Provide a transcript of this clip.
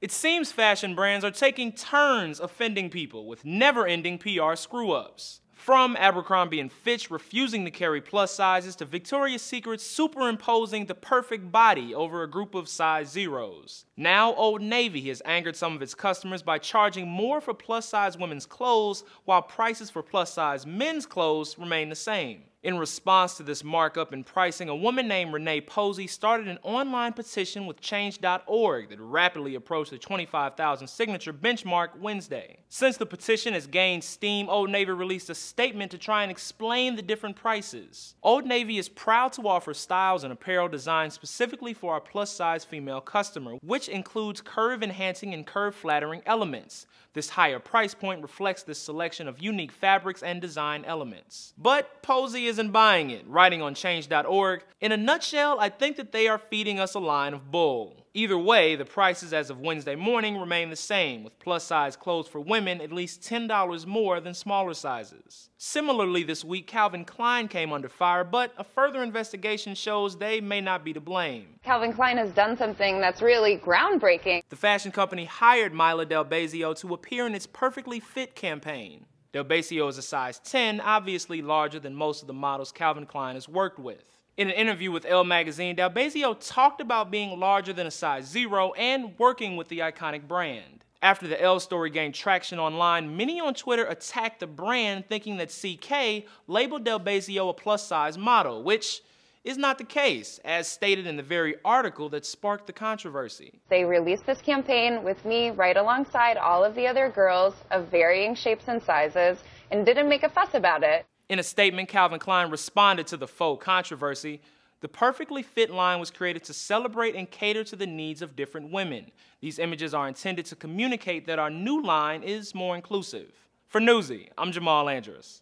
It seems fashion brands are taking turns offending people with never-ending PR screw-ups. From Abercrombie & Fitch refusing to carry plus sizes to Victoria's Secret superimposing the perfect body over a group of size zeros. Now Old Navy has angered some of its customers by charging more for plus size women's clothes while prices for plus size men's clothes remain the same. In response to this markup in pricing, a woman named Renee Posey started an online petition with Change.org that rapidly approached the 25,000 signature benchmark Wednesday. Since the petition has gained steam, Old Navy released a statement to try and explain the different prices. Old Navy is proud to offer styles and apparel designed specifically for our plus-size female customer, which includes curve-enhancing and curve-flattering elements. This higher price point reflects this selection of unique fabrics and design elements. But Posey isn't buying it, writing on change.org, in a nutshell, I think that they are feeding us a line of bull. Either way, the prices as of Wednesday morning remain the same, with plus-size clothes for women at least $10 more than smaller sizes. Similarly this week, Calvin Klein came under fire, but a further investigation shows they may not be to blame. Calvin Klein has done something that's really groundbreaking. The fashion company hired Mila Del Basio to appear in its Perfectly Fit campaign. Del Basio is a size 10, obviously larger than most of the models Calvin Klein has worked with. In an interview with Elle magazine, Del Basio talked about being larger than a size 0 and working with the iconic brand. After the L story gained traction online, many on Twitter attacked the brand thinking that CK labeled Del Basio a plus size model, which is not the case, as stated in the very article that sparked the controversy. They released this campaign with me right alongside all of the other girls of varying shapes and sizes and didn't make a fuss about it. In a statement, Calvin Klein responded to the faux controversy. The perfectly fit line was created to celebrate and cater to the needs of different women. These images are intended to communicate that our new line is more inclusive. For Newsy, I'm Jamal Andrews.